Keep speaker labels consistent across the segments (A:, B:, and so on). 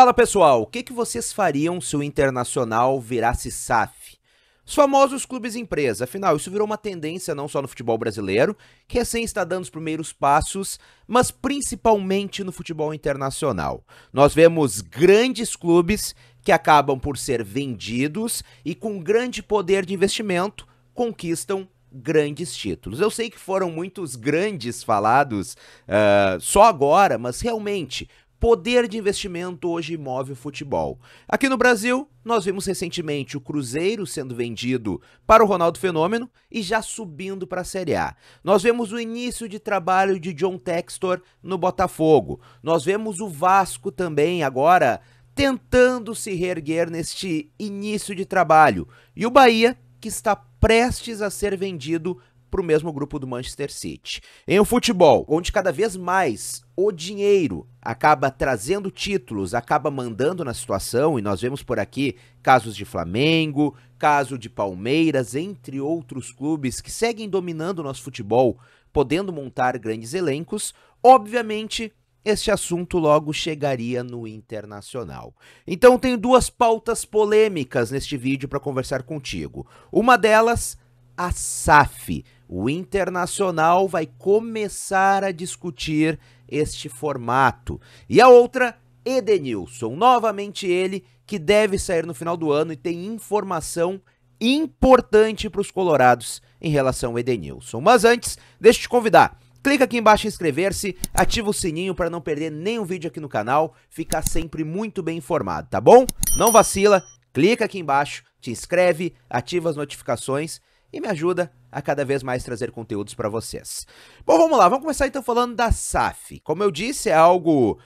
A: Fala pessoal, o que, que vocês fariam se o Internacional virasse SAF? Os famosos clubes empresa, afinal, isso virou uma tendência não só no futebol brasileiro, que recém está dando os primeiros passos, mas principalmente no futebol internacional. Nós vemos grandes clubes que acabam por ser vendidos e com grande poder de investimento conquistam grandes títulos. Eu sei que foram muitos grandes falados uh, só agora, mas realmente poder de investimento hoje move o futebol. Aqui no Brasil, nós vimos recentemente o Cruzeiro sendo vendido para o Ronaldo Fenômeno e já subindo para a Série A. Nós vemos o início de trabalho de John Textor no Botafogo. Nós vemos o Vasco também agora tentando se reerguer neste início de trabalho. E o Bahia, que está prestes a ser vendido para o mesmo grupo do Manchester City. Em um futebol onde cada vez mais o dinheiro acaba trazendo títulos, acaba mandando na situação, e nós vemos por aqui casos de Flamengo, caso de Palmeiras, entre outros clubes que seguem dominando o nosso futebol, podendo montar grandes elencos, obviamente este assunto logo chegaria no internacional. Então tenho duas pautas polêmicas neste vídeo para conversar contigo. Uma delas, a SAF, o Internacional vai começar a discutir este formato. E a outra, Edenilson, novamente ele, que deve sair no final do ano e tem informação importante para os colorados em relação ao Edenilson. Mas antes, deixa eu te convidar. Clica aqui embaixo em inscrever-se, ativa o sininho para não perder nenhum vídeo aqui no canal, ficar sempre muito bem informado, tá bom? Não vacila, clica aqui embaixo, te inscreve, ativa as notificações e me ajuda a cada vez mais trazer conteúdos para vocês. Bom, vamos lá, vamos começar então falando da SAF. Como eu disse, é algo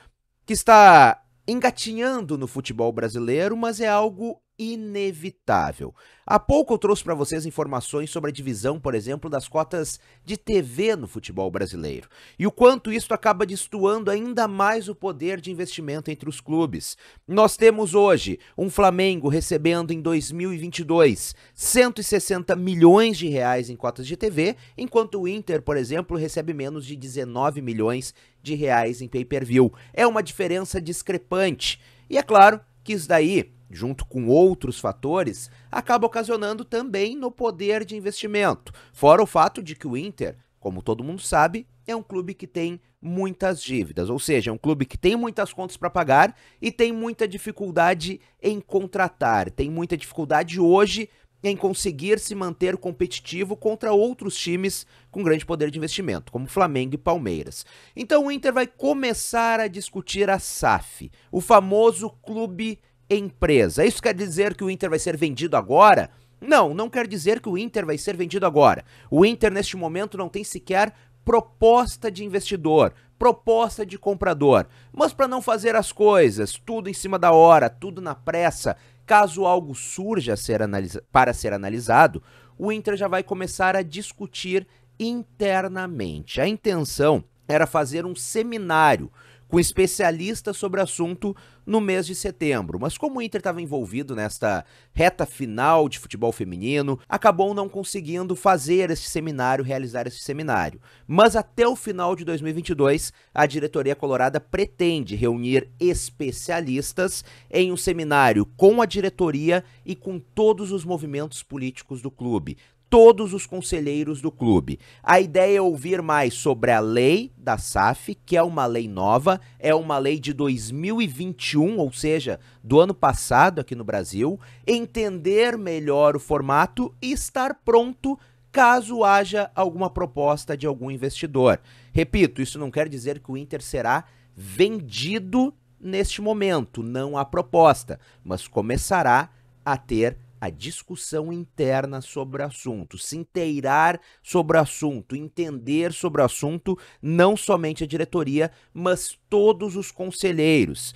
A: que está engatinhando no futebol brasileiro, mas é algo inevitável. Há pouco eu trouxe para vocês informações sobre a divisão, por exemplo, das cotas de TV no futebol brasileiro e o quanto isso acaba destoando ainda mais o poder de investimento entre os clubes. Nós temos hoje um Flamengo recebendo em 2022 160 milhões de reais em cotas de TV, enquanto o Inter, por exemplo, recebe menos de 19 milhões de reais em pay-per-view. É uma diferença discrepante. E é claro que isso daí junto com outros fatores, acaba ocasionando também no poder de investimento. Fora o fato de que o Inter, como todo mundo sabe, é um clube que tem muitas dívidas, ou seja, é um clube que tem muitas contas para pagar e tem muita dificuldade em contratar, tem muita dificuldade hoje em conseguir se manter competitivo contra outros times com grande poder de investimento, como Flamengo e Palmeiras. Então o Inter vai começar a discutir a SAF, o famoso clube empresa. Isso quer dizer que o Inter vai ser vendido agora? Não, não quer dizer que o Inter vai ser vendido agora. O Inter, neste momento, não tem sequer proposta de investidor, proposta de comprador. Mas para não fazer as coisas tudo em cima da hora, tudo na pressa, caso algo surja ser para ser analisado, o Inter já vai começar a discutir internamente. A intenção era fazer um seminário com especialistas sobre o assunto no mês de setembro. Mas como o Inter estava envolvido nesta reta final de futebol feminino, acabou não conseguindo fazer esse seminário, realizar esse seminário. Mas até o final de 2022, a diretoria colorada pretende reunir especialistas em um seminário com a diretoria e com todos os movimentos políticos do clube, todos os conselheiros do clube. A ideia é ouvir mais sobre a lei da SAF, que é uma lei nova, é uma lei de 2021, ou seja, do ano passado aqui no Brasil, entender melhor o formato e estar pronto caso haja alguma proposta de algum investidor. Repito, isso não quer dizer que o Inter será vendido neste momento, não há proposta, mas começará a ter a discussão interna sobre o assunto, se inteirar sobre o assunto, entender sobre o assunto, não somente a diretoria, mas todos os conselheiros.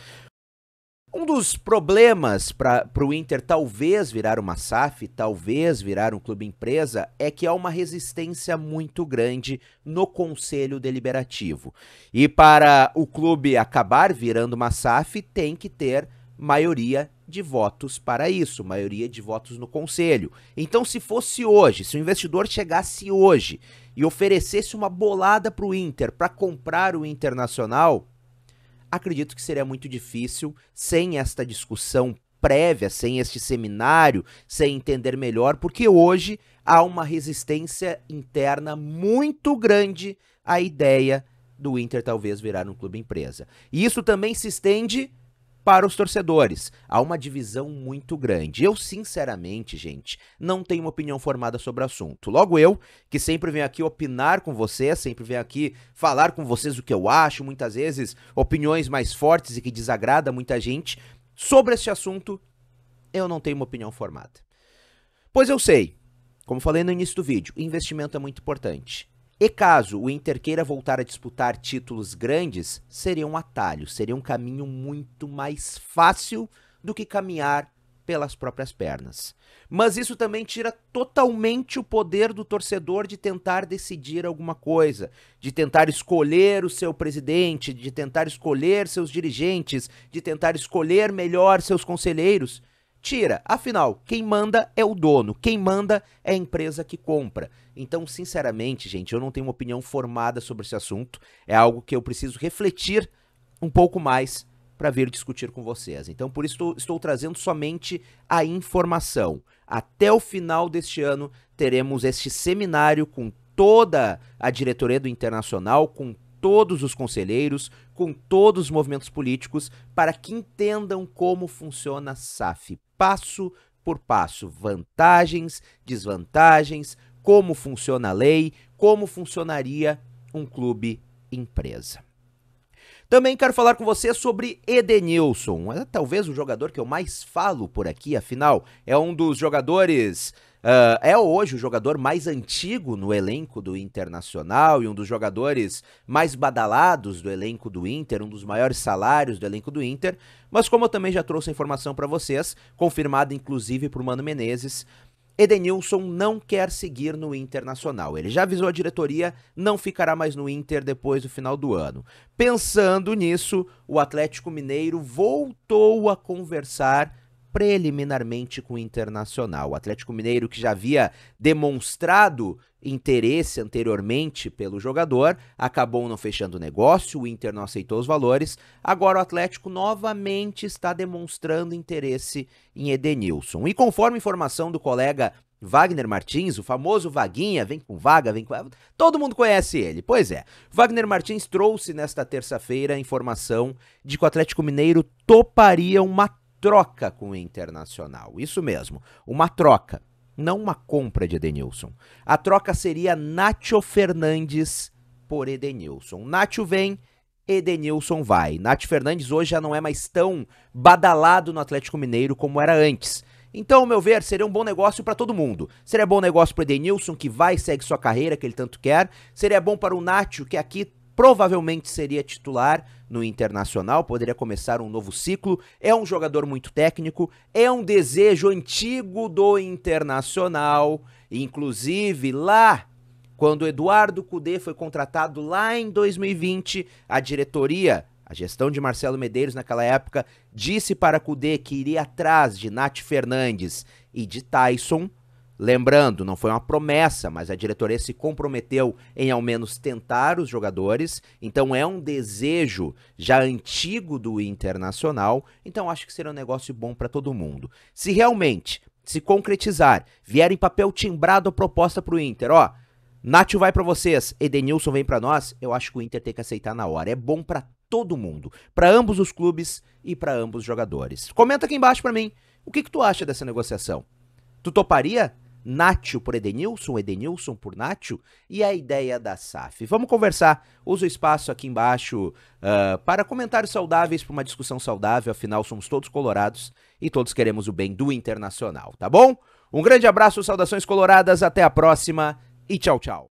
A: Um dos problemas para o Inter talvez virar uma SAF, talvez virar um clube empresa, é que há uma resistência muito grande no Conselho Deliberativo. E para o clube acabar virando uma SAF, tem que ter maioria de votos para isso, maioria de votos no conselho. Então, se fosse hoje, se o investidor chegasse hoje e oferecesse uma bolada para o Inter para comprar o Internacional, acredito que seria muito difícil sem esta discussão prévia, sem este seminário, sem entender melhor, porque hoje há uma resistência interna muito grande à ideia do Inter talvez virar um clube empresa. E isso também se estende para os torcedores. Há uma divisão muito grande. Eu, sinceramente, gente, não tenho uma opinião formada sobre o assunto. Logo eu, que sempre venho aqui opinar com vocês, sempre venho aqui falar com vocês o que eu acho, muitas vezes opiniões mais fortes e que desagrada muita gente. Sobre este assunto, eu não tenho uma opinião formada. Pois eu sei, como falei no início do vídeo, investimento é muito importante. E caso o Inter queira voltar a disputar títulos grandes, seria um atalho, seria um caminho muito mais fácil do que caminhar pelas próprias pernas. Mas isso também tira totalmente o poder do torcedor de tentar decidir alguma coisa, de tentar escolher o seu presidente, de tentar escolher seus dirigentes, de tentar escolher melhor seus conselheiros. Tira. Afinal, quem manda é o dono, quem manda é a empresa que compra. Então, sinceramente, gente, eu não tenho uma opinião formada sobre esse assunto. É algo que eu preciso refletir um pouco mais para vir discutir com vocês. Então, por isso estou, estou, trazendo somente a informação. Até o final deste ano teremos este seminário com toda a diretoria do Internacional, com todos os conselheiros, com todos os movimentos políticos, para que entendam como funciona a SAF passo por passo vantagens, desvantagens, como funciona a lei, como funcionaria um clube empresa. Também quero falar com você sobre Edenilson. É talvez o jogador que eu mais falo por aqui, afinal, é um dos jogadores. Uh, é hoje o jogador mais antigo no elenco do Internacional e um dos jogadores mais badalados do elenco do Inter, um dos maiores salários do elenco do Inter. Mas como eu também já trouxe a informação para vocês, confirmada inclusive por Mano Menezes, Edenilson não quer seguir no Internacional. Ele já avisou a diretoria, não ficará mais no Inter depois do final do ano. Pensando nisso, o Atlético Mineiro voltou a conversar preliminarmente com o Internacional. O Atlético Mineiro, que já havia demonstrado interesse anteriormente pelo jogador, acabou não fechando o negócio, o Inter não aceitou os valores. Agora o Atlético novamente está demonstrando interesse em Edenilson. E conforme informação do colega Wagner Martins, o famoso Vaguinha, vem com vaga, vem com. Todo mundo conhece ele. Pois é. Wagner Martins trouxe nesta terça-feira a informação de que o Atlético Mineiro toparia uma troca com o Internacional. Isso mesmo, uma troca, não uma compra de Edenilson. A troca seria Nacho Fernandes por Edenilson. Nacho vem, Edenilson vai. Nath Fernandes hoje já não é mais tão badalado no Atlético Mineiro como era antes. Então, ao meu ver, seria um bom negócio para todo mundo. Seria bom negócio para Edenilson, que vai e segue sua carreira que ele tanto quer. Seria bom para o Nacho, que aqui provavelmente seria titular no Internacional, poderia começar um novo ciclo. É um jogador muito técnico, é um desejo antigo do Internacional, inclusive lá quando Eduardo Cudê foi contratado lá em 2020, a diretoria, a gestão de Marcelo Medeiros naquela época, disse para Cudê que iria atrás de Nath Fernandes e de Tyson Lembrando, não foi uma promessa, mas a diretoria se comprometeu em ao menos tentar os jogadores, então é um desejo já antigo do Internacional, então acho que será um negócio bom para todo mundo. Se realmente se concretizar, vier em papel timbrado a proposta para o Inter, ó, Nacho vai para vocês, Edenilson vem para nós, eu acho que o Inter tem que aceitar na hora. É bom para todo mundo, para ambos os clubes e para ambos os jogadores. Comenta aqui embaixo para mim, o que, que tu acha dessa negociação? Tu toparia? Nátio por Edenilson, Edenilson por Nátio e a ideia da SAF. Vamos conversar. uso o espaço aqui embaixo uh, para comentários saudáveis, para uma discussão saudável. Afinal, somos todos colorados e todos queremos o bem do internacional, tá bom? Um grande abraço, saudações coloradas, até a próxima e tchau, tchau.